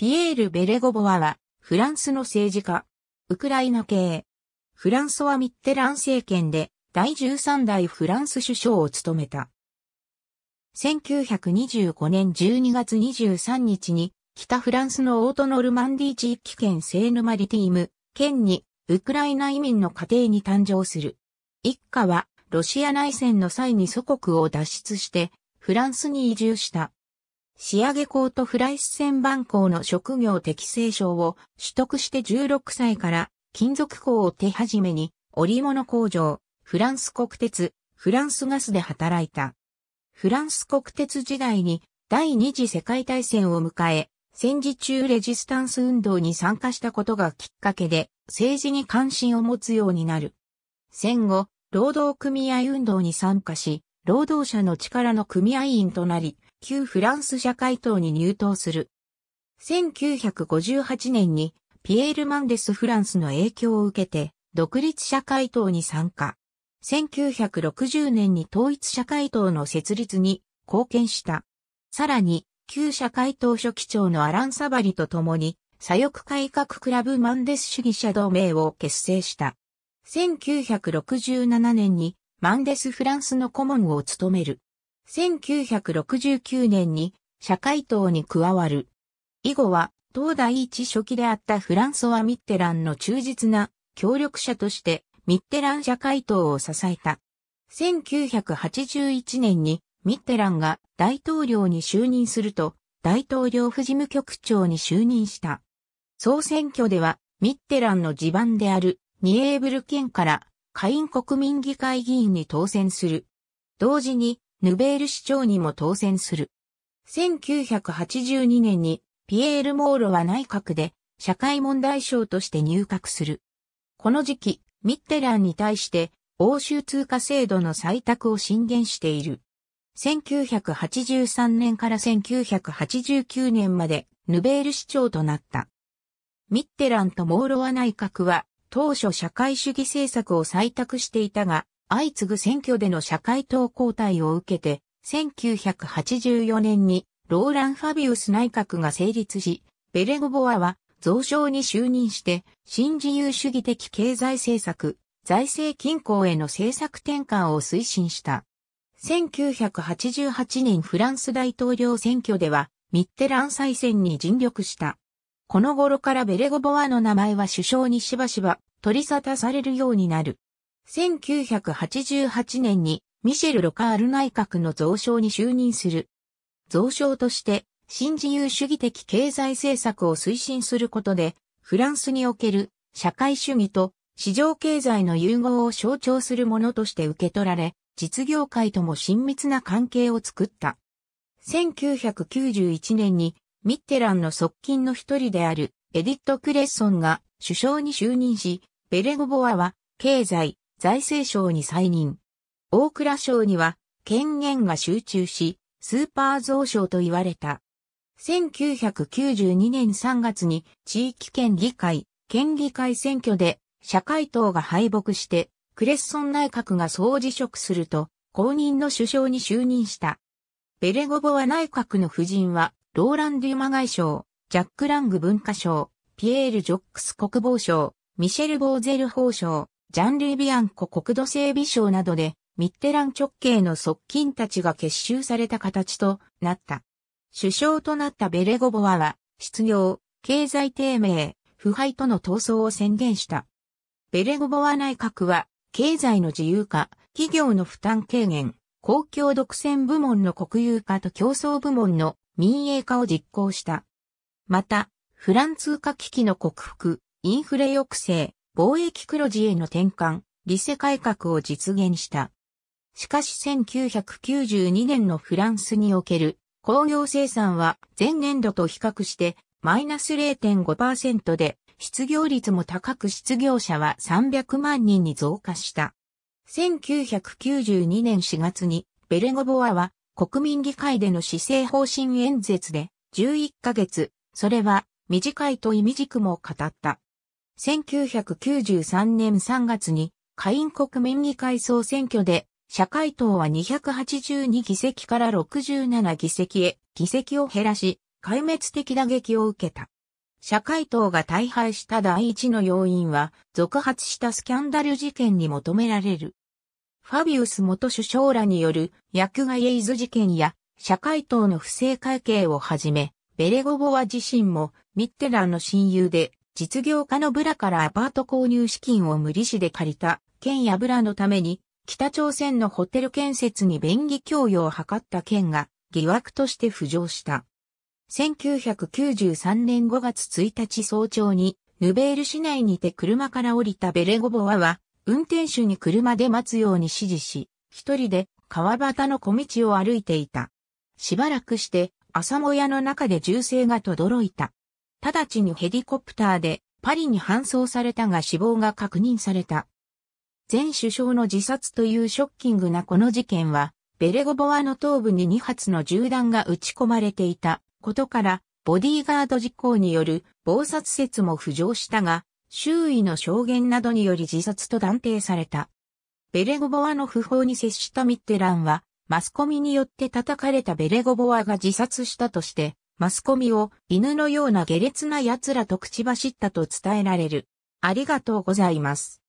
ピエール・ベレゴボワは、フランスの政治家、ウクライナ系、フランソワ・ミッテラン政権で、第13代フランス首相を務めた。1925年12月23日に、北フランスのオートノルマンディ地域圏セーヌマリティーム、県に、ウクライナ移民の家庭に誕生する。一家は、ロシア内戦の際に祖国を脱出して、フランスに移住した。仕上げ校とフライス旋番校の職業適正賞を取得して16歳から金属工を手始めに織物工場、フランス国鉄、フランスガスで働いた。フランス国鉄時代に第二次世界大戦を迎え、戦時中レジスタンス運動に参加したことがきっかけで政治に関心を持つようになる。戦後、労働組合運動に参加し、労働者の力の組合員となり、旧フランス社会党に入党する。1958年にピエール・マンデス・フランスの影響を受けて独立社会党に参加。1960年に統一社会党の設立に貢献した。さらに、旧社会党書記長のアラン・サバリと共に、左翼改革クラブマンデス主義者同盟を結成した。1967年にマンデスフランスの顧問を務める。1969年に社会党に加わる。以後は、党第一初期であったフランソワ・ミッテランの忠実な協力者としてミッテラン社会党を支えた。1981年にミッテランが大統領に就任すると大統領府事務局長に就任した。総選挙ではミッテランの地盤であるニエーブル県から下院国民議会議員に当選する。同時にヌベール市長にも当選する。1982年にピエール・モーロは内閣で社会問題省として入閣する。この時期、ミッテランに対して欧州通貨制度の採択を進言している。1983年から1989年までヌベール市長となった。ミッテランとモーロワ内閣は当初社会主義政策を採択していたが、相次ぐ選挙での社会党交代を受けて、1984年にローラン・ファビウス内閣が成立し、ベレゴボアは増相に就任して、新自由主義的経済政策、財政均衡への政策転換を推進した。1988年フランス大統領選挙では、ミッテラン再選に尽力した。この頃からベレゴボアの名前は首相にしばしば取り沙汰されるようになる。1988年にミシェル・ロカール内閣の増相に就任する。増相として新自由主義的経済政策を推進することで、フランスにおける社会主義と市場経済の融合を象徴するものとして受け取られ、実業界とも親密な関係を作った。1991年にミッテランの側近の一人であるエディット・クレッソンが首相に就任し、ベレゴボアは経済、財政省に再任。大蔵省には権限が集中し、スーパー増省と言われた。1992年3月に地域県議会、県議会選挙で社会党が敗北して、クレッソン内閣が総辞職すると、公認の首相に就任した。ベレゴボワ内閣の夫人は、ローラン・デュマ外相、ジャック・ラング文化省、ピエール・ジョックス国防省、ミシェル・ボーゼル法相、ジャン・リービアンコ国土整備省などで、ミッテラン直系の側近たちが結集された形となった。首相となったベレゴボワは、失業、経済低迷、腐敗との闘争を宣言した。ベレゴボワ内閣は、経済の自由化、企業の負担軽減、公共独占部門の国有化と競争部門の民営化を実行した。また、フラン通貨危機の克服、インフレ抑制、貿易黒字への転換、理性改革を実現した。しかし1992年のフランスにおける工業生産は前年度と比較してマイナス0.5%で失業率も高く失業者は300万人に増加した。1992年4月にベレゴボアは国民議会での施政方針演説で11ヶ月、それは短いと意味軸も語った。1993年3月に下院国民議会総選挙で社会党は282議席から67議席へ議席を減らし壊滅的打撃を受けた。社会党が大敗した第一の要因は続発したスキャンダル事件に求められる。ファビウス元首相らによる薬害エイズ事件や社会党の不正会計をはじめ、ベレゴボワ自身もミッテランの親友で実業家のブラからアパート購入資金を無利子で借りた、県やブラのために、北朝鮮のホテル建設に便宜供与を図った件が疑惑として浮上した。1993年5月1日早朝に、ヌベール市内にて車から降りたベレゴボワは、運転手に車で待つように指示し、一人で川端の小道を歩いていた。しばらくして、朝もやの中で銃声が轟いた。直ちにヘリコプターでパリに搬送されたが死亡が確認された。前首相の自殺というショッキングなこの事件は、ベレゴボアの頭部に2発の銃弾が撃ち込まれていたことから、ボディーガード事項による暴殺説も浮上したが、周囲の証言などにより自殺と断定された。ベレゴボアの訃報に接したミッテランは、マスコミによって叩かれたベレゴボアが自殺したとして、マスコミを犬のような下劣な奴らと口走ったと伝えられる。ありがとうございます。